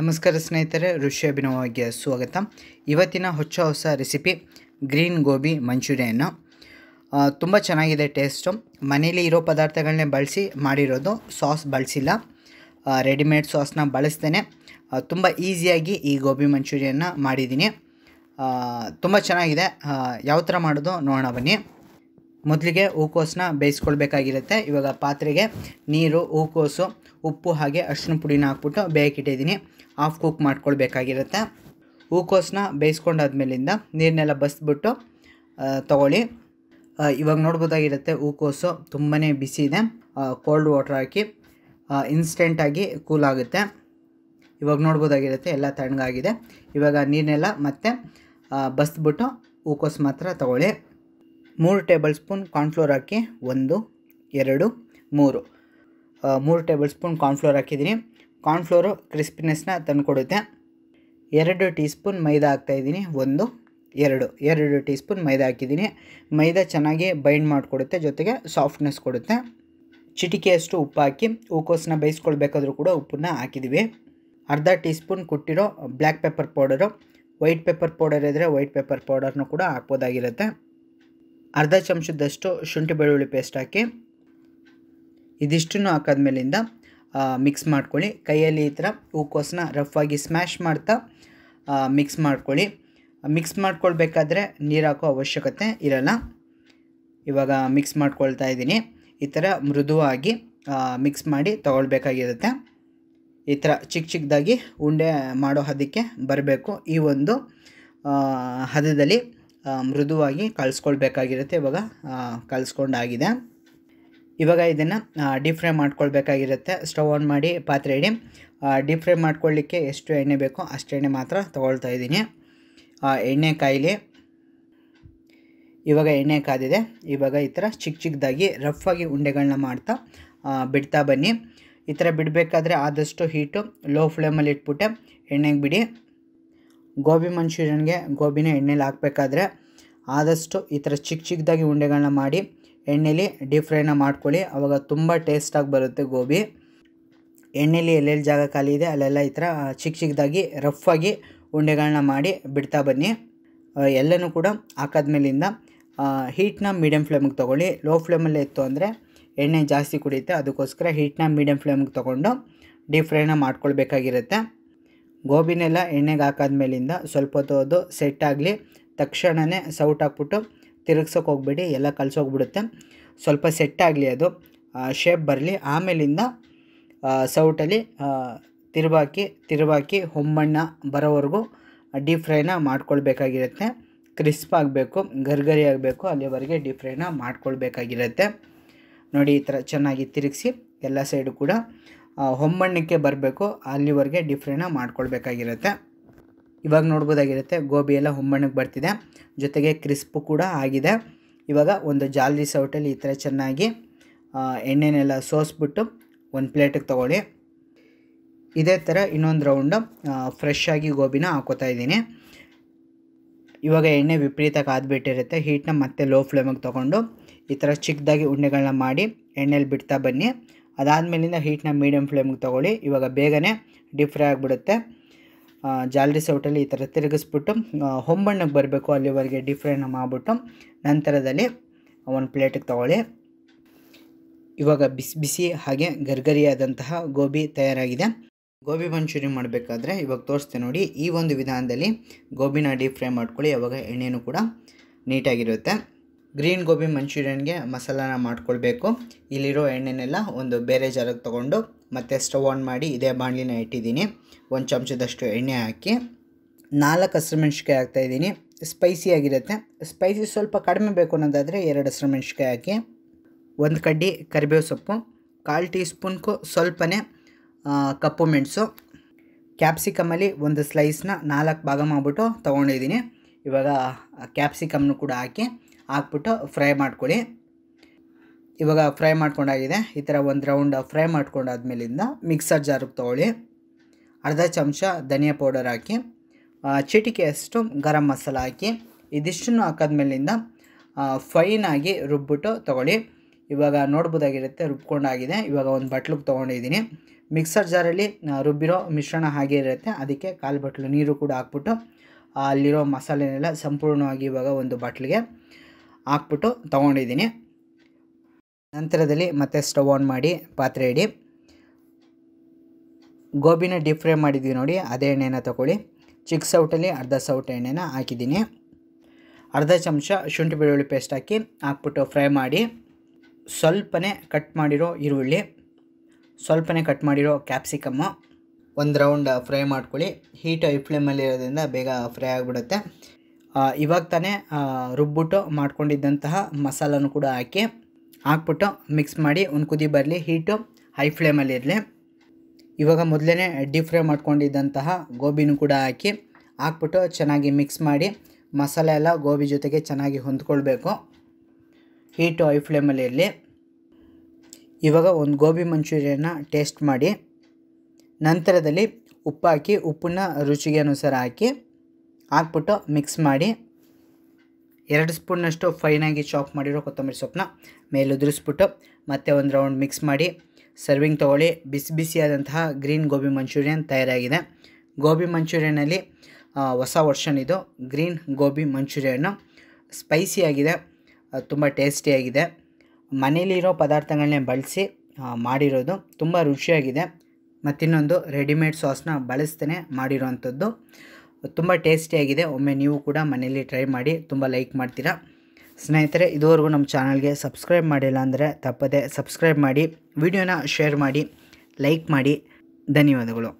ನಮಸ್ಕಾರ ಸ್ನೇಹಿತರೆ ಋಷಿ ಅಭಿನವಾಗಿ ಸ್ವಾಗತ ಇವತ್ತಿನ ಹೊಚ್ಚ ಹೊಸ ರೆಸಿಪಿ ಗ್ರೀನ್ ಗೋಬಿ ಮಂಚೂರಿಯನ್ನು ತುಂಬ ಚೆನ್ನಾಗಿದೆ ಟೇಸ್ಟು ಮನೇಲಿ ಇರೋ ಪದಾರ್ಥಗಳನ್ನೇ ಬಳಸಿ ಮಾಡಿರೋದು ಸಾಸ್ ಬಳಸಿಲ್ಲ ರೆಡಿಮೇಡ್ ಸಾಸ್ನ ಬಳಸ್ತೇನೆ ತುಂಬ ಈಸಿಯಾಗಿ ಈ ಗೋಬಿ ಮಂಚೂರಿಯನ್ನು ಮಾಡಿದ್ದೀನಿ ತುಂಬ ಚೆನ್ನಾಗಿದೆ ಯಾವ ಥರ ಮಾಡೋದು ನೋಡೋಣ ಬನ್ನಿ ಮೊದಲಿಗೆ ಹೂಕೋಸನ್ನ ಬೇಯಿಸ್ಕೊಳ್ಬೇಕಾಗಿರುತ್ತೆ ಇವಾಗ ಪಾತ್ರೆಗೆ ನೀರು ಹೂಕೋಸು ಉಪ್ಪು ಹಾಗೆ ಅರ್ಶಿನ ಪುಡಿನ ಹಾಕ್ಬಿಟ್ಟು ಬೇಯಕ್ಕೆ ಹಾಫ್ ಕುಕ್ ಮಾಡ್ಕೊಳ್ಬೇಕಾಗಿರುತ್ತೆ ಹೂಕೋಸನ್ನ ಬೇಯಿಸ್ಕೊಂಡಾದ್ಮೇಲಿಂದ ನೀರನ್ನೆಲ್ಲ ಬಸ್ಬಿಟ್ಟು ತಗೊಳ್ಳಿ ಇವಾಗ ನೋಡ್ಬೋದಾಗಿರುತ್ತೆ ಹೂಕೋಸು ತುಂಬಾ ಬಿಸಿ ಇದೆ ಕೋಲ್ಡ್ ವಾಟ್ರ್ ಹಾಕಿ ಇನ್ಸ್ಟೆಂಟಾಗಿ ಕೂಲ್ ಆಗುತ್ತೆ ಇವಾಗ ನೋಡ್ಬೋದಾಗಿರುತ್ತೆ ಎಲ್ಲ ತಣ್ಣಗಾಗಿದೆ ಇವಾಗ ನೀರನ್ನೆಲ್ಲ ಮತ್ತೆ ಬಸ್ಬಿಟ್ಟು ಹೂಕೋಸು ಮಾತ್ರ ತಗೊಳ್ಳಿ ಮೂರು ಟೇಬಲ್ ಸ್ಪೂನ್ ಕಾರ್ನ್ಫ್ಲೋರ್ ಹಾಕಿ ಒಂದು ಎರಡು ಮೂರು ಮೂರು ಟೇಬಲ್ ಸ್ಪೂನ್ ಕಾರ್ನ್ಫ್ಲೋರ್ ಹಾಕಿದ್ದೀನಿ ಕಾರ್ನ್ಫ್ಲೋರು ಕ್ರಿಸ್ಪಿನೆಸ್ನ ಕೊಡುತ್ತೆ ಎರಡು ಟೀ ಸ್ಪೂನ್ ಮೈದಾ ಹಾಕ್ತಾಯಿದ್ದೀನಿ ಒಂದು ಎರಡು ಎರಡು ಟೀ ಸ್ಪೂನ್ ಮೈದಾ ಹಾಕಿದ್ದೀನಿ ಮೈದಾ ಚೆನ್ನಾಗಿ ಬೈಂಡ್ ಮಾಡಿಕೊಡುತ್ತೆ ಜೊತೆಗೆ ಸಾಫ್ಟ್ನೆಸ್ ಕೊಡುತ್ತೆ ಚಿಟಿಕೆಯಷ್ಟು ಉಪ್ಪು ಹಾಕಿ ಹೂಕೋಸನ್ನ ಬೇಯಿಸ್ಕೊಳ್ಬೇಕಾದ್ರೂ ಕೂಡ ಉಪ್ಪನ್ನ ಹಾಕಿದ್ದೀವಿ ಅರ್ಧ ಟೀ ಸ್ಪೂನ್ ಕೊಟ್ಟಿರೋ black pepper powder white pepper powder ಇದ್ದರೆ ವೈಟ್ ಪೆಪ್ಪರ್ ಪೌಡರ್ನೂ ಕೂಡ ಹಾಕ್ಬೋದಾಗಿರುತ್ತೆ ಅರ್ಧ ಚಮಚದಷ್ಟು ಶುಂಠಿ ಬೆಳ್ಳುಳ್ಳಿ ಪೇಸ್ಟ್ ಹಾಕಿ ಇದಿಷ್ಟನ್ನು ಮೇಲಿಂದ ಮಿಕ್ಸ್ ಮಾಡ್ಕೊಳ್ಳಿ ಕೈಯಲ್ಲಿ ಈ ಥರ ಹೂಕೋಸನ್ನ ಆಗಿ ಸ್ಮ್ಯಾಶ್ ಮಾಡ್ತಾ ಮಿಕ್ಸ್ ಮಾಡ್ಕೊಳ್ಳಿ ಮಿಕ್ಸ್ ಮಾಡ್ಕೊಳ್ಬೇಕಾದ್ರೆ ನೀರು ಹಾಕೋ ಅವಶ್ಯಕತೆ ಇರಲ್ಲ ಇವಾಗ ಮಿಕ್ಸ್ ಮಾಡ್ಕೊಳ್ತಾ ಇದ್ದೀನಿ ಈ ಥರ ಮೃದುವಾಗಿ ಮಿಕ್ಸ್ ಮಾಡಿ ತೊಗೊಳ್ಬೇಕಾಗಿರುತ್ತೆ ಈ ಥರ ಚಿಕ್ಕ ಚಿಕ್ಕದಾಗಿ ಉಂಡೆ ಮಾಡೋ ಹದಕ್ಕೆ ಬರಬೇಕು ಈ ಒಂದು ಹದದಲ್ಲಿ ಮೃದುವಾಗಿ ಕಲಿಸ್ಕೊಳ್ಬೇಕಾಗಿರುತ್ತೆ ಇವಾಗ ಕಲಿಸ್ಕೊಂಡಾಗಿದೆ ಇವಾಗ ಇದನ್ನು ಡೀಪ್ ಫ್ರೈ ಮಾಡ್ಕೊಳ್ಬೇಕಾಗಿರುತ್ತೆ ಸ್ಟವ್ ಆನ್ ಮಾಡಿ ಪಾತ್ರೆ ಇಡಿ ಡೀಪ್ ಫ್ರೈ ಮಾಡ್ಕೊಳ್ಳಿಕ್ಕೆ ಎಷ್ಟು ಎಣ್ಣೆ ಬೇಕೋ ಅಷ್ಟು ಎಣ್ಣೆ ಮಾತ್ರ ತೊಗೊಳ್ತಾ ಇದ್ದೀನಿ ಎಣ್ಣೆ ಕಾಯಿಲೆ ಇವಾಗ ಎಣ್ಣೆ ಕಾದಿದೆ ಇವಾಗ ಈ ಥರ ಚಿಕ್ಕ ಚಿಕ್ಕದಾಗಿ ಆಗಿ ಉಂಡೆಗಳನ್ನ ಮಾಡ್ತಾ ಬಿಡ್ತಾ ಬನ್ನಿ ಈ ಥರ ಬಿಡಬೇಕಾದ್ರೆ ಆದಷ್ಟು ಹೀಟು ಲೋ ಫ್ಲೇಮಲ್ಲಿ ಇಟ್ಬಿಟ್ಟೆ ಎಣ್ಣೆಗೆ ಬಿಡಿ ಗೋಬಿ ಮಂಚೂರಿಯನ್ಗೆ ಗೋಬಿನ ಎಣ್ಣೆಲಿ ಹಾಕಬೇಕಾದ್ರೆ ಆದಷ್ಟು ಈ ಥರ ಚಿಕ್ಕ ಚಿಕ್ಕದಾಗಿ ಉಂಡೆಗಳನ್ನ ಮಾಡಿ ಎಣ್ಣೆಲಿ ಡೀಪ್ ಫ್ರೈನ ಮಾಡ್ಕೊಳ್ಳಿ ಅವಾಗ ತುಂಬ ಟೇಸ್ಟಾಗಿ ಬರುತ್ತೆ ಗೋಬಿ ಎಣ್ಣೆಲಿ ಎಲ್ಲೆಲ್ಲಿ ಜಾಗ ಖಾಲಿ ಇದೆ ಅಲ್ಲೆಲ್ಲ ಈ ಥರ ಚಿಕ್ಕ ಚಿಕ್ಕದಾಗಿ ರಫ್ಫಾಗಿ ಉಂಡೆಗಳನ್ನ ಮಾಡಿ ಬಿಡ್ತಾ ಬನ್ನಿ ಎಲ್ಲನೂ ಕೂಡ ಹಾಕಾದ್ಮೇಲಿಂದ ಹೀಟ್ನ ಮೀಡಿಯಮ್ ಫ್ಲೇಮಿಗೆ ತೊಗೊಳ್ಳಿ ಲೋ ಫ್ಲೇಮಲ್ಲೇ ಇತ್ತು ಅಂದರೆ ಎಣ್ಣೆ ಜಾಸ್ತಿ ಕುಡಿಯುತ್ತೆ ಅದಕ್ಕೋಸ್ಕರ ಹೀಟ್ನ ಮೀಡಿಯಂ ಫ್ಲೇಮಿಗೆ ತೊಗೊಂಡು ಡೀಪ್ ಫ್ರೈನ ಮಾಡ್ಕೊಳ್ಬೇಕಾಗಿರುತ್ತೆ ಗೋಬಿನೆಲ್ಲ ಎಣ್ಣೆಗೆ ಮೇಲಿಂದ ಸ್ವಲ್ಪ ಹೊತ್ತು ಅದು ಸೆಟ್ಟಾಗಲಿ ತಕ್ಷಣವೇ ಸೌಟ್ ಹಾಕ್ಬಿಟ್ಟು ತಿರುಗ್ಸೋಕೆ ಹೋಗ್ಬೇಡಿ ಎಲ್ಲ ಕಲಸೋಗ್ಬಿಡುತ್ತೆ ಸ್ವಲ್ಪ ಸೆಟ್ಟಾಗಲಿ ಅದು ಶೇಪ್ ಬರಲಿ ಆಮೇಲಿಂದ ಸೌಟಲ್ಲಿ ತಿರುವಾಕಿ ತಿರುವಾಕಿ ಹೊಮ್ಮಣ್ಣ ಬರೋವರೆಗೂ ಡೀಪ್ ಫ್ರೈನ ಮಾಡ್ಕೊಳ್ಬೇಕಾಗಿರುತ್ತೆ ಕ್ರಿಸ್ಪ್ ಆಗಬೇಕು ಗರ್ಗರಿ ಆಗಬೇಕು ಅಲ್ಲಿವರೆಗೆ ಡೀಪ್ ಫ್ರೈನ ಮಾಡ್ಕೊಳ್ಬೇಕಾಗಿರುತ್ತೆ ನೋಡಿ ಈ ಥರ ಚೆನ್ನಾಗಿ ತಿರುಗಿಸಿ ಎಲ್ಲ ಸೈಡು ಕೂಡ ಹೊಮ್ಮಣ್ಣಕ್ಕೆ ಬರಬೇಕು ಅಲ್ಲಿವರೆಗೆ ಡಿಫ್ರೆನ ಮಾಡ್ಕೊಳ್ಬೇಕಾಗಿರುತ್ತೆ ಇವಾಗ ನೋಡ್ಬೋದಾಗಿರುತ್ತೆ ಗೋಬಿ ಎಲ್ಲ ಹೊಮ್ಮಣ್ಣಕ್ಕೆ ಬರ್ತಿದೆ ಜೊತೆಗೆ ಕ್ರಿಸ್ಪು ಕೂಡ ಆಗಿದೆ ಇವಾಗ ಒಂದು ಜಾಲಿ ಸೌಟಲ್ಲಿ ಈ ಥರ ಚೆನ್ನಾಗಿ ಎಣ್ಣೆನೆಲ್ಲ ಸೋಸ್ಬಿಟ್ಟು ಒಂದು ಪ್ಲೇಟಿಗೆ ತೊಗೊಳ್ಳಿ ಇದೇ ಥರ ಇನ್ನೊಂದು ರೌಂಡು ಫ್ರೆಶ್ ಆಗಿ ಗೋಬಿನ ಹಾಕೋತಾ ಇದ್ದೀನಿ ಇವಾಗ ಎಣ್ಣೆ ವಿಪರೀತ ಕಾದ್ಬಿಟ್ಟಿರುತ್ತೆ ಹೀಟ್ನ ಮತ್ತೆ ಲೋ ಫ್ಲೇಮಿಗೆ ತೊಗೊಂಡು ಈ ಥರ ಚಿಕ್ಕದಾಗಿ ಉಂಡೆಗಳನ್ನ ಮಾಡಿ ಎಣ್ಣೆಲಿ ಬಿಡ್ತಾ ಬನ್ನಿ ಅದಾದಮೇಲಿಂದ ಹೀಟ್ನ ಮೀಡಿಯಮ್ ಫ್ಲೇಮ್ಗೆ ತೊಗೊಳ್ಳಿ ಇವಾಗ ಬೇಗನೆ ಡೀಪ್ ಫ್ರೈ ಆಗಿಬಿಡುತ್ತೆ ಜಾಲರಿ ಸೌಟಲ್ಲಿ ಈ ಥರ ತಿರುಗಿಸ್ಬಿಟ್ಟು ಹೊಂಬಣ್ಣಕ್ಕೆ ಬರಬೇಕು ಅಲ್ಲಿವರೆಗೆ ಡೀಪ್ ಫ್ರೈನ ಮಾಡಿಬಿಟ್ಟು ನಂತರದಲ್ಲಿ ಒಂದು ಪ್ಲೇಟಿಗೆ ತೊಗೊಳ್ಳಿ ಇವಾಗ ಬಿಸಿ ಬಿಸಿ ಹಾಗೆ ಗರ್ಗರಿಯಾದಂತಹ ಗೋಬಿ ತಯಾರಾಗಿದೆ ಗೋಬಿ ಮಂಚೂರಿ ಮಾಡಬೇಕಾದ್ರೆ ಇವಾಗ ತೋರಿಸ್ತೀನಿ ನೋಡಿ ಈ ಒಂದು ವಿಧಾನದಲ್ಲಿ ಗೋಬಿನ ಡೀಪ್ ಫ್ರೈ ಮಾಡ್ಕೊಳ್ಳಿ ಯಾವಾಗ ಎಣ್ಣೆನೂ ಕೂಡ ನೀಟಾಗಿರುತ್ತೆ ಗ್ರೀನ್ ಗೋಬಿ ಮಂಚೂರಿಯನ್ಗೆ ಮಸಾಲಾನ ಮಾಡ್ಕೊಳ್ಬೇಕು ಇಲ್ಲಿರೋ ಎಣ್ಣೆನೆಲ್ಲ ಒಂದು ಬೇರೆ ಜಾರಕ್ಕೆ ತೊಗೊಂಡು ಮತ್ತೆ ಸ್ಟವ್ ಆನ್ ಮಾಡಿ ಇದೇ ಬಾಣಲಿನ ಇಟ್ಟಿದ್ದೀನಿ ಒಂದು ಚಮಚದಷ್ಟು ಎಣ್ಣೆ ಹಾಕಿ ನಾಲ್ಕು ಹಸಿರು ಮೆಣಸಿಕಾಯಿ ಹಾಕ್ತಾಯಿದ್ದೀನಿ ಸ್ಪೈಸಿಯಾಗಿರುತ್ತೆ ಸ್ಪೈಸಿ ಸ್ವಲ್ಪ ಕಡಿಮೆ ಬೇಕು ಅನ್ನೋದಾದರೆ ಎರಡು ಹಸಿರು ಮೆಣಸಿಕಾಯಿ ಹಾಕಿ ಒಂದು ಕಡ್ಡಿ ಕರಿಬೇವು ಸೊಪ್ಪು ಕಾಲು ಟೀ ಸ್ಪೂನ್ಗೂ ಸ್ವಲ್ಪನೇ ಕಪ್ಪು ಮೆಣಸು ಕ್ಯಾಪ್ಸಿಕಮಲ್ಲಿ ಒಂದು ಸ್ಲೈಸ್ನ ನಾಲ್ಕು ಭಾಗ ಮಾಡಿಬಿಟ್ಟು ತೊಗೊಂಡಿದ್ದೀನಿ ಇವಾಗ ಕ್ಯಾಪ್ಸಿಕಮ್ನು ಕೂಡ ಹಾಕಿ ಹಾಕ್ಬಿಟ್ಟು ಫ್ರೈ ಮಾಡ್ಕೊಳ್ಳಿ ಇವಾಗ ಫ್ರೈ ಮಾಡ್ಕೊಂಡಾಗಿದೆ ಈ ಥರ ಒಂದು ರೌಂಡ್ ಫ್ರೈ ಮಾಡ್ಕೊಂಡಾದ್ಮೇಲಿಂದ ಮಿಕ್ಸರ್ ಜಾರಿಗೆ ತೊಗೊಳ್ಳಿ ಅರ್ಧ ಚಮಚ ಧನಿಯಾ ಪೌಡರ್ ಹಾಕಿ ಚಿಟಿಕೆಯಷ್ಟು ಗರಂ ಮಸಾಲ ಹಾಕಿ ಇದಿಷ್ಟನ್ನು ಹಾಕಿದ್ಮೇಲಿಂದ ಫೈನಾಗಿ ರುಬ್ಬಿಟ್ಟು ತೊಗೊಳ್ಳಿ ಇವಾಗ ನೋಡ್ಬೋದಾಗಿರುತ್ತೆ ರುಬ್ಕೊಂಡಾಗಿದೆ ಇವಾಗ ಒಂದು ಬಟ್ಲಿಗೆ ತೊಗೊಂಡಿದ್ದೀನಿ ಮಿಕ್ಸರ್ ಜಾರಲ್ಲಿ ರುಬ್ಬಿರೋ ಮಿಶ್ರಣ ಹಾಗೆ ಇರುತ್ತೆ ಅದಕ್ಕೆ ಕಾಲು ಬಟ್ಲು ನೀರು ಕೂಡ ಹಾಕ್ಬಿಟ್ಟು ಅಲ್ಲಿರೋ ಮಸಾಲೆನೆಲ್ಲ ಸಂಪೂರ್ಣವಾಗಿ ಇವಾಗ ಒಂದು ಬಟ್ಲಿಗೆ ಹಾಕ್ಬಿಟ್ಟು ತೊಗೊಂಡಿದ್ದೀನಿ ನಂತರದಲ್ಲಿ ಮತ್ತೆ ಸ್ಟವ್ ಆನ್ ಮಾಡಿ ಪಾತ್ರೆ ಇಡಿ ಗೋಬಿನ ಡೀಪ್ ಫ್ರೈ ಮಾಡಿದ್ವಿ ನೋಡಿ ಅದೇ ಎಣ್ಣೆನ ತಗೊಳ್ಳಿ ಚಿಕ್ಕ ಸೌಟಲ್ಲಿ ಅರ್ಧ ಸೌಟ್ ಎಣ್ಣೆನ ಹಾಕಿದ್ದೀನಿ ಅರ್ಧ ಚಮಚ ಶುಂಠಿ ಬೆಳ್ಳುಳ್ಳಿ ಪೇಸ್ಟ್ ಹಾಕಿ ಹಾಕ್ಬಿಟ್ಟು ಫ್ರೈ ಮಾಡಿ ಸ್ವಲ್ಪನೇ ಕಟ್ ಮಾಡಿರೋ ಈರುಳ್ಳಿ ಸ್ವಲ್ಪನೇ ಕಟ್ ಮಾಡಿರೋ ಕ್ಯಾಪ್ಸಿಕಮ್ಮು ಒಂದು ರೌಂಡ್ ಫ್ರೈ ಮಾಡ್ಕೊಳ್ಳಿ ಹೀಟ್ ಐ ಫ್ಲೇಮಲ್ಲಿರೋದ್ರಿಂದ ಬೇಗ ಫ್ರೈ ಆಗಿಬಿಡುತ್ತೆ ಇವಾಗ ತಾನೇ ರುಬ್ಬಿಟ್ಟು ಮಾಡ್ಕೊಂಡಿದ್ದಂತಹ ಮಸಾಲನೂ ಕೂಡ ಹಾಕಿ ಹಾಕ್ಬಿಟ್ಟು ಮಿಕ್ಸ್ ಮಾಡಿ ಒಂದು ಕುದಿ ಬರಲಿ ಹೀಟು ಹೈ ಫ್ಲೇಮಲ್ಲಿ ಇರಲಿ ಇವಾಗ ಮೊದಲೇ ಡೀಪ್ ಫ್ರೈ ಮಾಡ್ಕೊಂಡಿದ್ದಂತಹ ಗೋಬಿನೂ ಕೂಡ ಹಾಕಿ ಹಾಕ್ಬಿಟ್ಟು ಚೆನ್ನಾಗಿ ಮಿಕ್ಸ್ ಮಾಡಿ ಮಸಾಲೆ ಎಲ್ಲ ಗೋಬಿ ಜೊತೆಗೆ ಚೆನ್ನಾಗಿ ಹೊಂದ್ಕೊಳ್ಬೇಕು ಹೀಟು ಹೈ ಫ್ಲೇಮಲ್ಲಿ ಇರಲಿ ಇವಾಗ ಒಂದು ಗೋಬಿ ಮಂಚೂರಿಯನ್ನ ಟೇಸ್ಟ್ ಮಾಡಿ ನಂತರದಲ್ಲಿ ಉಪ್ಪು ಹಾಕಿ ಉಪ್ಪನ್ನ ರುಚಿಗೆ ಅನುಸಾರ ಹಾಕಿ ಹಾಕ್ಬಿಟ್ಟು ಮಿಕ್ಸ್ ಮಾಡಿ ಎರಡು ಸ್ಪೂನ್ನಷ್ಟು ಫೈನಾಗಿ ಚಾಪ್ ಮಾಡಿರೋ ಕೊತ್ತಂಬರಿ ಸೊಪ್ಪನ್ನ ಮೇಲೆ ಉದುರಿಸ್ಬಿಟ್ಟು ಮತ್ತೆ ಒಂದು ರೌಂಡ್ ಮಿಕ್ಸ್ ಮಾಡಿ ಸರ್ವಿಂಗ್ ತೊಗೊಳ್ಳಿ ಬಿಸಿ ಬಿಸಿಯಾದಂತಹ ಗ್ರೀನ್ ಗೋಬಿ ಮಂಚೂರಿಯನ್ ತಯಾರಾಗಿದೆ ಗೋಬಿ ಮಂಚೂರಿಯನಲ್ಲಿ ಹೊಸ ವರ್ಷನ್ ಇದು ಗ್ರೀನ್ ಗೋಬಿ ಮಂಚೂರಿಯನ್ನು ಸ್ಪೈಸಿಯಾಗಿದೆ ತುಂಬ ಟೇಸ್ಟಿಯಾಗಿದೆ ಮನೇಲಿರೋ ಪದಾರ್ಥಗಳನ್ನೇ ಬಳಸಿ ಮಾಡಿರೋದು ತುಂಬ ರುಚಿಯಾಗಿದೆ ಮತ್ತಿನ್ನೊಂದು ರೆಡಿಮೇಡ್ ಸಾಸ್ನ ಬಳಸ್ತೇನೆ ಅಂಥದ್ದು ತುಂಬ ಟೇಸ್ಟಿಯಾಗಿದೆ ಒಮ್ಮೆ ನೀವು ಕೂಡ ಮನೆಯಲ್ಲಿ ಟ್ರೈ ಮಾಡಿ ತುಂಬ ಲೈಕ್ ಮಾಡ್ತೀರಾ ಸ್ನೇಹಿತರೆ ಇದುವರೆಗೂ ನಮ್ಮ ಚಾನಲ್ಗೆ ಸಬ್ಸ್ಕ್ರೈಬ್ ಮಾಡಿಲ್ಲ ಅಂದರೆ ತಪ್ಪದೆ ಸಬ್ಸ್ಕ್ರೈಬ್ ಮಾಡಿ ವಿಡಿಯೋನ ಶೇರ್ ಮಾಡಿ ಲೈಕ್ ಮಾಡಿ ಧನ್ಯವಾದಗಳು